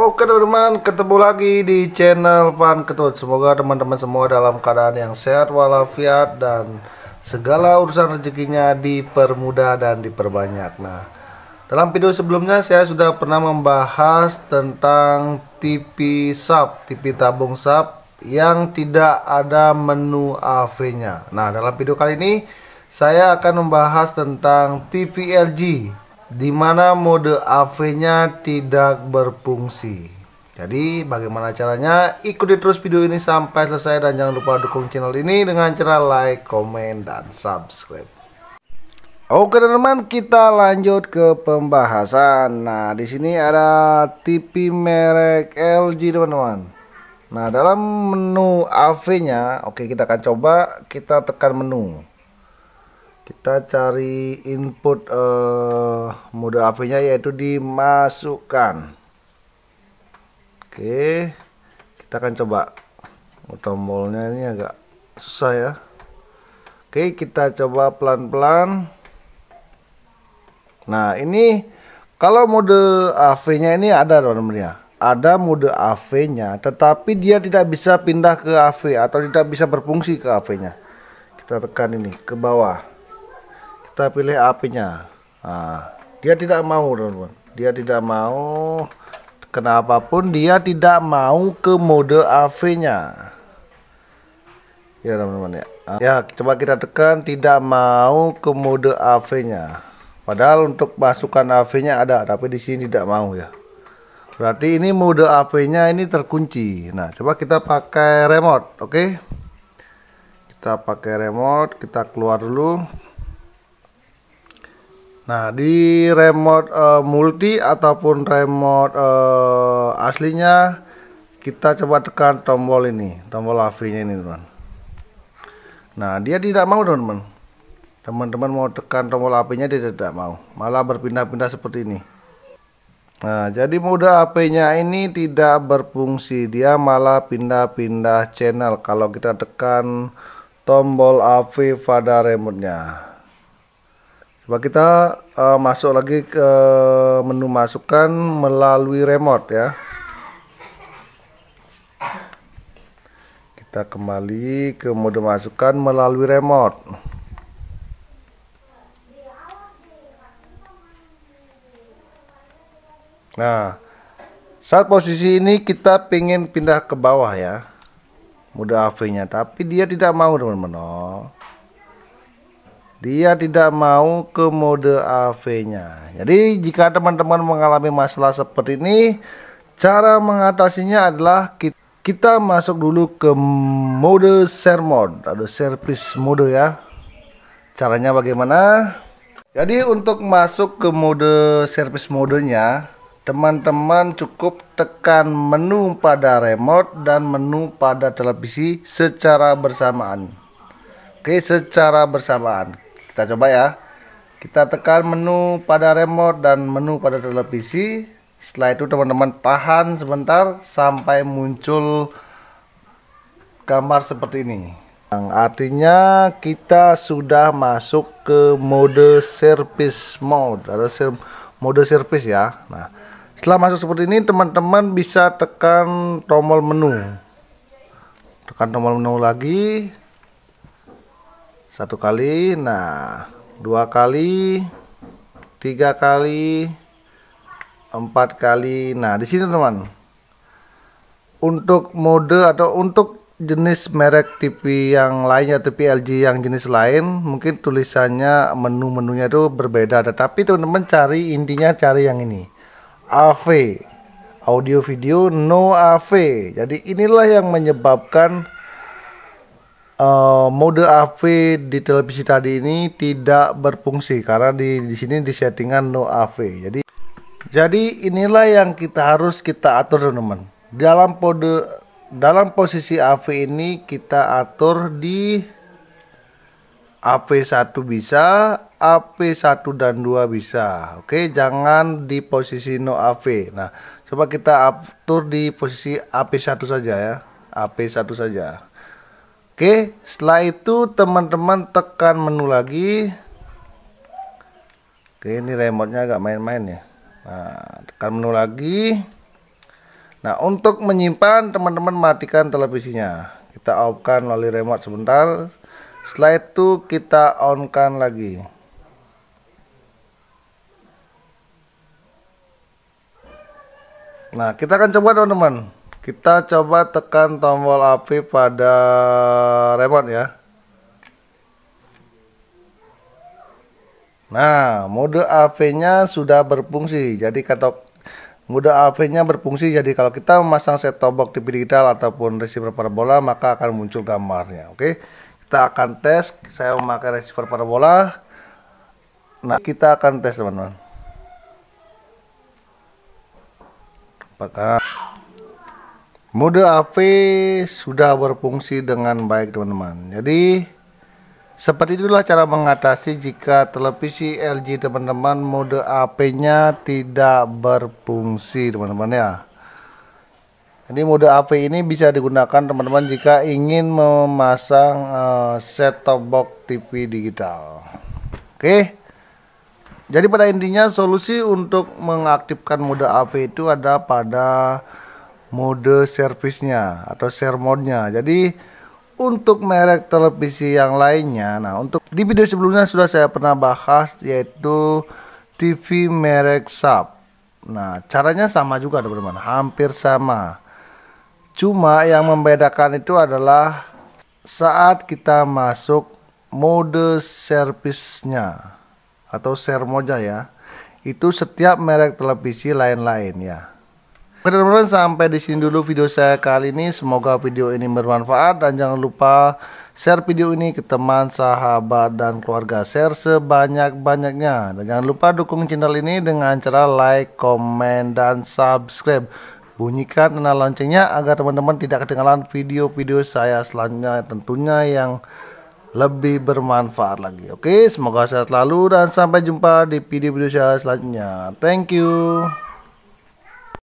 Oke teman-teman, ketemu lagi di channel Pan Ketut. Semoga teman-teman semua dalam keadaan yang sehat walafiat dan segala urusan rezekinya dipermudah dan diperbanyak. Nah, dalam video sebelumnya saya sudah pernah membahas tentang TV sub, TV tabung sub yang tidak ada menu AV-nya. Nah, dalam video kali ini saya akan membahas tentang TV LG di mana mode AV-nya tidak berfungsi. Jadi bagaimana caranya? Ikuti terus video ini sampai selesai dan jangan lupa dukung channel ini dengan cara like, komen, dan subscribe. Oke teman-teman, kita lanjut ke pembahasan. Nah, di sini ada TV merek LG, teman-teman. Nah, dalam menu AV-nya, oke kita akan coba kita tekan menu kita cari input uh, mode av nya yaitu dimasukkan oke kita akan coba oh, tombolnya ini agak susah ya oke kita coba pelan-pelan nah ini kalau mode AV nya ini ada teman-teman ya ada mode AV nya tetapi dia tidak bisa pindah ke AV atau tidak bisa berfungsi ke AV nya kita tekan ini ke bawah kita pilih apinya nah, dia tidak mau teman-teman dia tidak mau kenapapun dia tidak mau ke mode AV nya ya teman-teman ya ah, ya coba kita tekan tidak mau ke mode AV nya padahal untuk masukan AV nya ada tapi di sini tidak mau ya berarti ini mode AV nya ini terkunci nah coba kita pakai remote oke okay? kita pakai remote kita keluar dulu Nah, di remote uh, multi ataupun remote uh, aslinya kita coba tekan tombol ini, tombol AV-nya ini, teman. Nah, dia tidak mau, teman-teman. Teman-teman mau tekan tombol av nya dia tidak mau, malah berpindah-pindah seperti ini. Nah, jadi mode av nya ini tidak berfungsi, dia malah pindah-pindah channel kalau kita tekan tombol AV pada remote-nya. Coba kita uh, masuk lagi ke menu masukkan melalui remote ya. Kita kembali ke mode masukkan melalui remote. Nah, saat posisi ini kita pengen pindah ke bawah ya. Mode AV-nya, tapi dia tidak mau teman-teman. Oh dia tidak mau ke mode AV-nya. Jadi jika teman-teman mengalami masalah seperti ini, cara mengatasinya adalah kita masuk dulu ke mode share mode atau service mode ya. Caranya bagaimana? Jadi untuk masuk ke mode service modenya, teman-teman cukup tekan menu pada remote dan menu pada televisi secara bersamaan. Oke, secara bersamaan kita coba ya. Kita tekan menu pada remote dan menu pada televisi. Setelah itu teman-teman tahan sebentar sampai muncul gambar seperti ini. Yang artinya kita sudah masuk ke mode service mode atau ser mode service ya. Nah, setelah masuk seperti ini teman-teman bisa tekan tombol menu. Tekan tombol menu lagi, satu kali nah dua kali tiga kali empat kali nah di sini teman untuk mode atau untuk jenis merek TV yang lainnya TV LG yang jenis lain mungkin tulisannya menu-menunya itu berbeda tetapi teman-teman cari intinya cari yang ini AV audio video no AV jadi inilah yang menyebabkan Eh, mode AV di televisi tadi ini tidak berfungsi karena di di sini di settingan no AV. Jadi jadi inilah yang kita harus kita atur teman-teman. Dalam mode dalam posisi AV ini kita atur di AP1 bisa, AP1 dan 2 bisa. Oke, jangan di posisi no AV. Nah, coba kita atur di posisi AP1 saja ya. AP1 saja. Oke, setelah itu teman-teman tekan menu lagi. Oke, ini remote-nya agak main-main ya. Nah, tekan menu lagi. Nah, untuk menyimpan teman-teman matikan televisinya. Kita off-kan melalui remote sebentar. Setelah itu kita on-kan lagi. Nah, kita akan coba teman-teman. Kita coba tekan tombol api pada remote ya. Nah, mode AV-nya sudah berfungsi. Jadi kalau mode AV-nya berfungsi, jadi kalau kita memasang set-top box TV digital ataupun receiver parabola, maka akan muncul gambarnya. Oke, kita akan tes. Saya memakai receiver parabola. Nah, kita akan tes teman-teman. Apakah Mode AV sudah berfungsi dengan baik teman-teman. Jadi seperti itulah cara mengatasi jika televisi LG teman-teman mode AP-nya tidak berfungsi teman-teman ya. Jadi mode AP ini bisa digunakan teman-teman jika ingin memasang uh, eh, set top box TV digital. Oke. Jadi pada intinya solusi untuk mengaktifkan mode AP itu ada pada mode servisnya atau share mode-nya. Jadi untuk merek televisi yang lainnya, nah untuk di video sebelumnya sudah saya pernah bahas yaitu TV merek Sub. Nah, caranya sama juga teman-teman, hampir sama. Cuma yang membedakan itu adalah saat kita masuk mode servisnya atau share mode ya. Itu setiap merek televisi lain-lain ya. Teman-teman sampai di sini dulu video saya kali ini. Semoga video ini bermanfaat dan jangan lupa share video ini ke teman, sahabat, dan keluarga. Share sebanyak-banyaknya. Dan jangan lupa dukung channel ini dengan cara like, komen, dan subscribe. Bunyikan tanda loncengnya agar teman-teman tidak ketinggalan video-video saya selanjutnya tentunya yang lebih bermanfaat lagi. Oke, semoga sehat selalu dan sampai jumpa di video-video saya selanjutnya. Thank you.